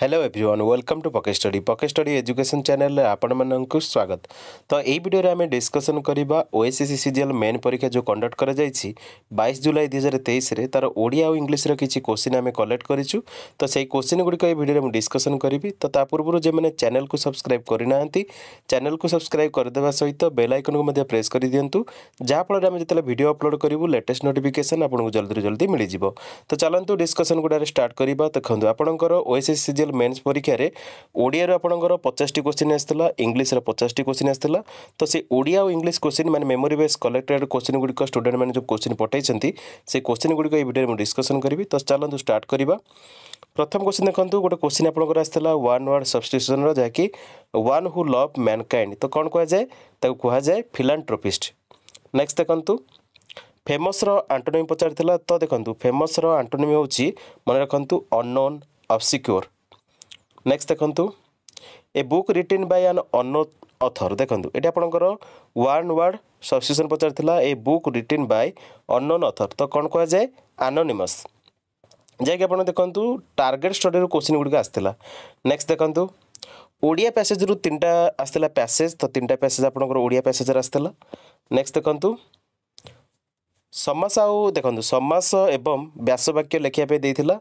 hello everyone welcome to PK study PK study education channel আপনার স্বাগত তো এই ভিডিওরে আমি ডিসকসন করা ওএসএসসি সিজিএল মেন পরীক্ষা যে কন্ডক্ট করা যাই বাইশ জুলাই দুই হাজার তেইশে তার ওড়িয়া ও ইংলিশর কিছু কোশ্চিন আমি কলেক্ট করেছু তো সেই কোশ্চিন গুড়ি এই ভিডিওরে আমি ডিসকসন করবি তো তা পূর্ব যে চ্যানেল কু সবসক্রাইব করে না চ্যানেল কু সবসক্রাইব করেদেবা সহ বেল আইকন কু প্রেস করে দিও যাফলের আমি যেত ভিডিও অপলোড করবু লেটেস্ট নোটিফিকেসন আপনার জলদি জলদি মিলিযোগ তো চলতু ডিসকসন গুড়ার স্টার্ট করা দেখুন আপনার ওএসএসসি সিজিএল ଫିଜିକାଲ ମେନ୍ସ ପରୀକ୍ଷାରେ ଓଡ଼ିଆରୁ ଆପଣଙ୍କର ପଚାଶଟି କୋଶ୍ଚିନ୍ ଆସିଥିଲା ଇଂଲିଶର ପଚାଶଟି କୋଶ୍ଚିନ୍ ଆସିଥିଲା ତ ସେ ଓଡ଼ିଆ ଆଉ ଇଂଲିଶ କୋଶ୍ଚିନ୍ ମାନେ ମେମୋରି ବେସ୍ କଲେକ୍ଟେଡ୍ କୋଶ୍ଚିନ୍ ଗୁଡ଼ିକ ଷ୍ଟୁଡେଣ୍ଟମାନେ ଯେଉଁ କୋଶ୍ଚିନ୍ ପଠାଇଛନ୍ତି ସେ କୋଶ୍ଚିନ୍ ଗୁଡ଼ିକ ଏଇ ଭିଡ଼ିଓରେ ମୁଁ ଡିସ୍କସନ୍ କରିବି ତ ଚାଲନ୍ତୁ ଷ୍ଟାର୍ଟ କରିବା ପ୍ରଥମ କୋଶ୍ଚିନ୍ ଦେଖନ୍ତୁ ଗୋଟେ କୋଶ୍ଚିନ୍ ଆପଣଙ୍କର ଆସିଥିଲା ୱାନ୍ ୱାର୍ଡ଼ ସବଷ୍ଟିଚ୍ୟୁସନ୍ର ଯାହାକି ୱାନ୍ ହୁ ଲଭ୍ ମ୍ୟାନ୍କାଇଣ୍ଡ ତ କ'ଣ କୁହାଯାଏ ତାକୁ କୁହାଯାଏ ଫିଲାଣ୍ଟ୍ରୋପିଷ୍ଟ ନେକ୍ସଟ ଦେଖନ୍ତୁ ଫେମସ୍ର ଆଣ୍ଟୋନିମ୍ ପଚାରିଥିଲା ତ ଦେଖନ୍ତୁ ଫେମସ୍ର ଆଣ୍ଟୋନିମ୍ ହେଉଛି ମନେ ରଖନ୍ତୁ ଅନନୋନ୍ ଅବସିକ୍ୟୁର୍ ନେକ୍ସଟ ଦେଖନ୍ତୁ ଏ ବୁକ୍ ରିଟର୍ନ ବାଇ ଆନ୍ ଅନ୍ ଅଥର ଦେଖନ୍ତୁ ଏଠି ଆପଣଙ୍କର ୱାନ୍ ୱାର୍ଡ଼ ସବସ୍କ୍ରିପ୍ସନ୍ ପଚାରିଥିଲା a book return by unknown author ତ କ'ଣ କୁହାଯାଏ ଆନୋନିମସ୍ ଯାଇକି ଆପଣ ଦେଖନ୍ତୁ ଟାର୍ଗେଟ୍ ଷ୍ଟଡ଼ିରୁ କୋଶ୍ଚିନ୍ ଗୁଡ଼ିକ ଆସିଥିଲା ନେକ୍ସଟ ଦେଖନ୍ତୁ ଓଡ଼ିଆ ପ୍ୟାସେଜ୍ରୁ ତିନିଟା ଆସିଥିଲା ପ୍ୟାସେଜ୍ ତ ତିନିଟା ପ୍ୟାସେଜ୍ ଆପଣଙ୍କର ଓଡ଼ିଆ ପ୍ୟାସେଜ୍ରେ ଆସିଥିଲା ନେକ୍ସଟ ଦେଖନ୍ତୁ ସମାସ ଆଉ ଦେଖନ୍ତୁ ସମାସ ଏବଂ ବ୍ୟାସବାକ୍ୟ ଲେଖିବା ପାଇଁ ଦେଇଥିଲା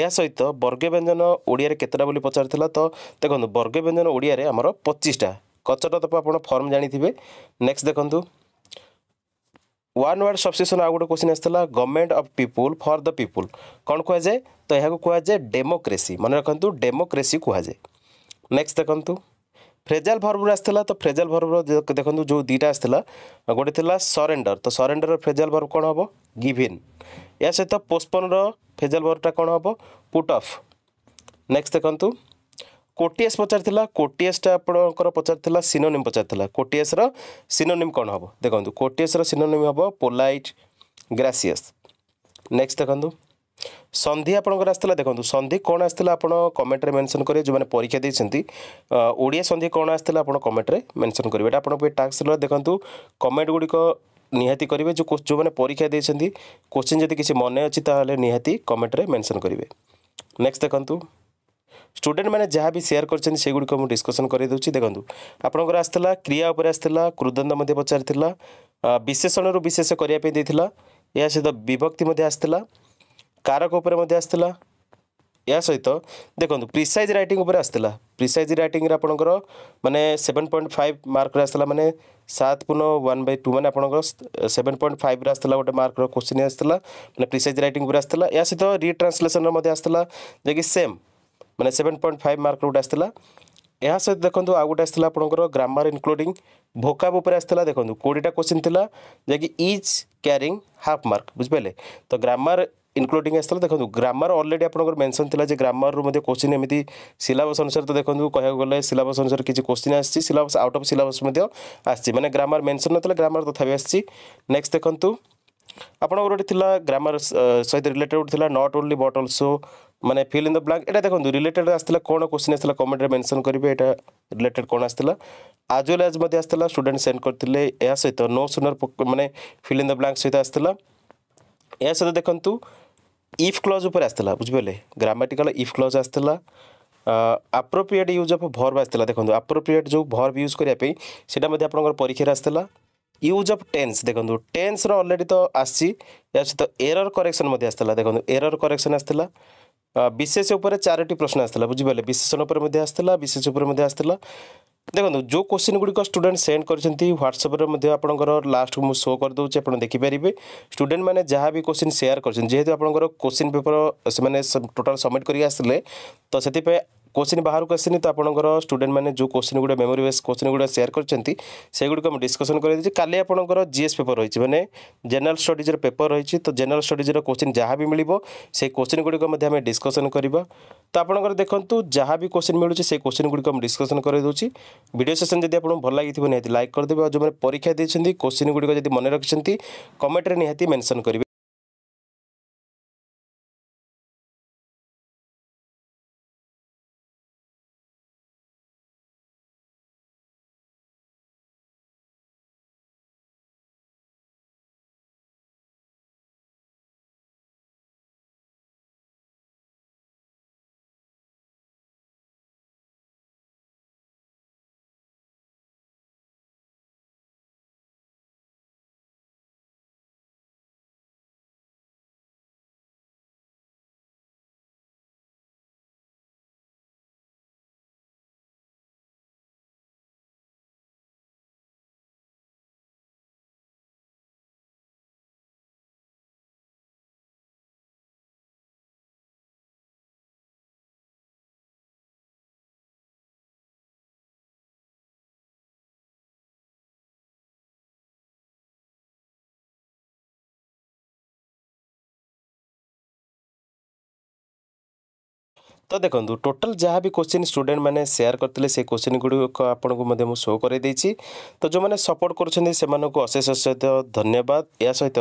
ଏହା ସହିତ ବର୍ଗ ବ୍ୟଞ୍ଜନ ଓଡ଼ିଆରେ କେତେଟା ବୋଲି ପଚାରିଥିଲା ତ ଦେଖନ୍ତୁ ବର୍ଗ ବ୍ୟଞ୍ଜନ ଓଡ଼ିଆରେ ଆମର ପଚିଶଟା କଚଟା ତପ ଆପଣ ଫର୍ମ ଜାଣିଥିବେ ନେକ୍ସଟ ଦେଖନ୍ତୁ ୱାନ୍ ୱାର୍ଡ଼ ସବସିସନ୍ ଆଉ ଗୋଟେ କ୍ୱେଶ୍ଚିନ୍ ଆସିଥିଲା government of people for the people କ'ଣ କୁହାଯାଏ ତ ଏହାକୁ କୁହାଯାଏ ଡେମୋକ୍ରେସି ମନେ ରଖନ୍ତୁ ଡେମୋକ୍ରେସି କୁହାଯାଏ ନେକ୍ସଟ ଦେଖନ୍ତୁ ଫ୍ରେଜାଲ୍ ଭର୍ବରୁ ଆସିଥିଲା ତ ଫ୍ରେଜାଲ୍ ଭର୍ବର ଦେଖନ୍ତୁ ଯେଉଁ ଦୁଇଟା ଆସିଥିଲା ଗୋଟେ ଥିଲା ସରେଣ୍ଡର ତ ସରେଣ୍ଡର ଫ୍ରେଜାଲ୍ ଭର୍ବ କ'ଣ ହେବ ଗିଭିନ୍ ଏହା ସହିତ ପୋଷ୍ଟପୋନ୍ର ଫେଜଲ୍ ବର୍ଭଟା କ'ଣ ହେବ ପୁଟ୍ ଅଫ୍ ନେକ୍ସଟ ଦେଖନ୍ତୁ କୋଟିଏସ୍ ପଚାରିଥିଲା କୋଟିଏସ୍ଟା ଆପଣଙ୍କର ପଚାରିଥିଲା ସିନୋନିମ୍ ପଚାରିଥିଲା କୋଟିଏସ୍ର ସିନୋନିମ୍ କ'ଣ ହେବ ଦେଖନ୍ତୁ କୋଟିଏସ୍ର ସିନୋନିମ୍ ହେବ ପୋଲାଇଟ୍ ଗ୍ରାସିୟସ୍ ନେକ୍ସଟ ଦେଖନ୍ତୁ ସନ୍ଧି ଆପଣଙ୍କର ଆସିଥିଲା ଦେଖନ୍ତୁ ସନ୍ଧି କ'ଣ ଆସିଥିଲା ଆପଣ କମେଣ୍ଟରେ ମେନସନ୍ କରିବେ ଯେଉଁମାନେ ପରୀକ୍ଷା ଦେଇଛନ୍ତି ଓଡ଼ିଆ ସନ୍ଧି କ'ଣ ଆସିଥିଲା ଆପଣ କମେଣ୍ଟରେ ମେନସନ୍ କରିବେ ଏଇଟା ଆପଣଙ୍କ ପାଇଁ ଟାକ୍ସ ରହିଲା ଦେଖନ୍ତୁ କମେଣ୍ଟ ଗୁଡ଼ିକ ନିହାତି କରିବେ ଯେଉଁ ଯେଉଁମାନେ ପରୀକ୍ଷା ଦେଇଛନ୍ତି କୋଶ୍ଚିନ୍ ଯଦି କିଛି ମନେ ଅଛି ତାହେଲେ ନିହାତି କମେଣ୍ଟରେ ମେନସନ୍ କରିବେ ନେକ୍ସଟ ଦେଖନ୍ତୁ ଷ୍ଟୁଡେଣ୍ଟମାନେ ଯାହା ବି ସେୟାର କରିଛନ୍ତି ସେଗୁଡ଼ିକ ମୁଁ ଡିସ୍କସନ୍ କରିଦେଉଛି ଦେଖନ୍ତୁ ଆପଣଙ୍କର ଆସିଥିଲା କ୍ରିୟା ଉପରେ ଆସିଥିଲା କୃଦନ୍ତ ମଧ୍ୟ ପଚାରିଥିଲା ବିଶେଷଣରୁ ବିଶେଷ କରିବା ପାଇଁ ଦେଇଥିଲା ଏହା ସହିତ ବିଭକ୍ତି ମଧ୍ୟ ଆସିଥିଲା କାରକ ଉପରେ ମଧ୍ୟ ଆସିଥିଲା ଏହା ସହିତ ଦେଖନ୍ତୁ ପ୍ରିସାଇଜ୍ ରାଇଟିଂ ଉପରେ ଆସିଥିଲା ପ୍ରିସାଇଜ୍ ରାଇଟିଂରେ ଆପଣଙ୍କର ମାନେ ସେଭେନ୍ ପଏଣ୍ଟ ଫାଇଭ୍ ମାର୍କରେ ଆସିଥିଲା ମାନେ ସାତ ପୁନ ୱାନ୍ ବାଇ ଟୁ ମାନେ ଆପଣଙ୍କର ସେଭେନ୍ ପଏଣ୍ଟ ଫାଇଭ୍ରେ ଆସିଥିଲା ଗୋଟେ ମାର୍କର କୋଶ୍ଚିନ୍ ଆସିଥିଲା ମାନେ ପ୍ରିସାଇଜ୍ ରାଇଟିଂ ଉପରେ ଆସିଥିଲା ଏହା ସହିତ ରିଟ୍ରାନ୍ସଲେସନ୍ରେ ମଧ୍ୟ ଆସିଥିଲା ଯାହାକି ସେମ୍ ମାନେ ସେଭେନ୍ ପଏଣ୍ଟ ଫାଇଭ୍ ମାର୍କର ଗୋଟେ ଆସିଥିଲା ଏହା ସହିତ ଦେଖନ୍ତୁ ଆଉ ଗୋଟେ ଆସିଥିଲା ଆପଣଙ୍କର ଗ୍ରାମାର ଇନକ୍ଲୁଡ଼ିଂ ଭୋକାବ ଉପରେ ଆସିଥିଲା ଦେଖନ୍ତୁ କୋଡ଼ିଏଟା କୋଶ୍ଚିନ୍ ଥିଲା ଯାହାକି ଇଜ୍ କ୍ୟାରିଂ ହାଫ୍ ମାର୍କ ବୁଝିପାରିଲେ ତ ଗ୍ରାମାର ইনক্লুডিং আসলে দেখুন গ্রামার অলরেডি আপনার মেনশন লা যে গ্রামারু কোশ্চিন এমনি সিলাবস অনুসারে তো দেখুন কোথাও গেলে সিলাবস অনুসারে কিছু কোশ্চিন আসছে সিলাবস আউট অফ সিলাবস আসছে মানে গ্রামার মেনশন নথিলে গ্রামার তথাপি আসছে নেক্সট দেখুন আপনার গোটে লা গ্রামার সহিত রিলেটেড গোটে লা নট ওনলি বট অলসো মানে ফিল ইন দ ব্লাঙ্ক এটা দেখুন রিলেটেড আসলে কোণ কোশ্চিন আসলে কমেন্টরে মেনশন করবে এটা রিলেটেড কোণ আসলে আজ ওয়েল আজ মধ্যে আসলে স্টুডেন্ট সেন্ড করলে এর সহ নো সুনর মানে ফিল ইন দ ব্লাঙ্ক সহ আসলে এর সহ দেখুন ইফ ক্লଜ୍ ଉପରେ ଆସିଥିଲା ବୁଝିପାରିଲେ ଗ୍ରାମାଟିକାଲ ଇଫ୍ କ୍ଲଜ୍ ଆସିଥିଲା ଆପ୍ରୋପ୍ରିଏଟ୍ ୟୁଜ୍ ଅଫ୍ ଭର୍ବ ଆସିଥିଲା ଦେଖନ୍ତୁ ଆପ୍ରୋପ୍ରିଏଟ୍ ଯେଉଁ ଭର୍ବ ୟୁଜ୍ କରିବା ପାଇଁ ସେଇଟା ମଧ୍ୟ ଆପଣଙ୍କର ପରୀକ୍ଷାରେ ଆସିଥିଲା ୟୁଜ୍ ଅଫ୍ ଟେନ୍ସ ଦେଖନ୍ତୁ ଟେନ୍ସର ଅଲରେଡ଼ି ତ ଆସିଛି ଏହା ସହିତ ଏରର୍ କରେକ୍ସନ୍ ମଧ୍ୟ ଆସିଥିଲା ଦେଖନ୍ତୁ ଏରର୍ କରେକ୍ସନ୍ ଆସିଥିଲା ବିଶେଷ ଉପରେ ଚାରୋଟି ପ୍ରଶ୍ନ ଆସିଥିଲା ବୁଝିପାରିଲେ ବିଶେଷଣ ଉପରେ ମଧ୍ୟ ଆସିଥିଲା ବିଶେଷ ଉପରେ ମଧ୍ୟ ଆସିଥିଲା ଦେଖନ୍ତୁ ଯେଉଁ କୋଶ୍ଚିନ୍ ଗୁଡ଼ିକ ଷ୍ଟୁଡେଣ୍ଟ ସେଣ୍ଡ କରିଛନ୍ତି ହ୍ୱାଟ୍ସଆପ୍ରେ ମଧ୍ୟ ଆପଣଙ୍କର ଲାଷ୍ଟକୁ ମୁଁ ଶୋ କରିଦେଉଛି ଆପଣ ଦେଖିପାରିବେ ଷ୍ଟୁଡେଣ୍ଟମାନେ ଯାହା ବି କୋଶ୍ଚିନ୍ ସେୟାର କରିଛନ୍ତି ଯେହେତୁ ଆପଣଙ୍କର କୋଶ୍ଚିନ୍ ପେପର୍ ସେମାନେ ଟୋଟାଲ୍ ସବମିଟ୍ କରିକି ଆସିଥିଲେ ତ ସେଥିପାଇଁ କୋଶ୍ଚିନ୍ ବାହାରକୁ ଆସିନି ତ ଆପଣଙ୍କର ଷ୍ଟୁଡେଣ୍ଟମାନେ ଯେଉଁ କୋଶ୍ଚିନ୍ ଗୁଡ଼ା ମେମୋରି ବେସ୍ କୋଶ୍ଚିନ୍ ଗୁଡ଼ା ସେୟାର କରିଛନ୍ତି ସେଗୁଡ଼ିକୁ ଆମେ ଡିସ୍କସନ୍ କରିଦେଇଛି କାଲି ଆପଣଙ୍କର ଜିଏସ୍ ପେପର୍ ରହିଛି ମାନେ ଜେନେରାଲ ଷ୍ଟଡିଜ୍ର ପେପର୍ ରହିଛି ତ ଜେନେରାଲ ଷ୍ଟଡିଜ୍ର କୋଶ୍ଚିନ୍ ଯାହା ବି ମିଳିବ ସେଇ କୋଶ୍ଚିନ୍ ଗୁଡ଼ିକ ମଧ୍ୟ ଆମେ ଡିସ୍କସନ୍ କରିବା ତ ଆପଣଙ୍କର ଦେଖନ୍ତୁ ଯାହା ବି କୋଶ୍ଚିନ୍ ମିଳୁଛି ସେଇ କୋଶ୍ଚିନ୍ ଗୁଡ଼ିକ ଆମେ ଡିସ୍କସନ୍ କରିଦେଉଛି ଭିଡ଼ିଓ ସେସନ୍ ଯଦି ଆପଣଙ୍କୁ ଭଲ ଲାଗିଥିବ ନିହାତି ଲାଇକ୍ କରିଦେବେ ଆଉ ଯେଉଁମାନେ ପରୀକ୍ଷା ଦେଇଛନ୍ତି କୋଶ୍ଚିନ୍ ଗୁଡ଼ିକ ଯଦି ମନେ ରଖିଛନ୍ତି କମେଣ୍ଟରେ ନିହାତି ମେନସନ୍ କରିବେ তো দেখুন ଟୋଟାଲ ଯାହା ବି କୋଶ୍ଚିନ୍ ଷ୍ଟୁଡେଣ୍ଟମାନେ ସେୟାର କରିଥିଲେ ସେ କୋଶ୍ଚିନ୍ ଗୁଡ଼ିକ ଆପଣଙ୍କୁ ମଧ୍ୟ ମୁଁ ଶୋ କରାଇଦେଇଛି ତ ଯେଉଁମାନେ ସପୋର୍ଟ କରୁଛନ୍ତି ସେମାନଙ୍କୁ ଅଶେଷ ଅଶେଷ ଧନ୍ୟବାଦ ଏହା ସହିତ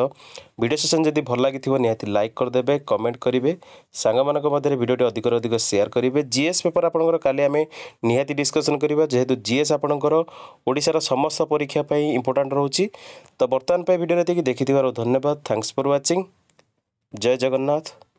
ଭିଡ଼ିଓ ସେସନ୍ ଯଦି ଭଲ ଲାଗିଥିବ ନିହାତି ଲାଇକ୍ କରିଦେବେ କମେଣ୍ଟ କରିବେ ସାଙ୍ଗମାନଙ୍କ ମଧ୍ୟରେ ଭିଡ଼ିଓଟି ଅଧିକରୁ ଅଧିକ ସେୟାର କରିବେ ଜିଏସ୍ ପେପର୍ ଆପଣଙ୍କର କାଲି ଆମେ ନିହାତି ଡିସ୍କସନ୍ କରିବା ଯେହେତୁ ଜିଏସ୍ ଆପଣଙ୍କର ଓଡ଼ିଶାର ସମସ୍ତ ପରୀକ୍ଷା ପାଇଁ ଇମ୍ପୋର୍ଟାଣ୍ଟ ରହୁଛି ତ ବର୍ତ୍ତମାନ ପାଇଁ ଭିଡ଼ିଓରେ ଏତିକି ଦେଖିଥିବାରୁ ଧନ୍ୟବାଦ thanks for watching Jai Jagannath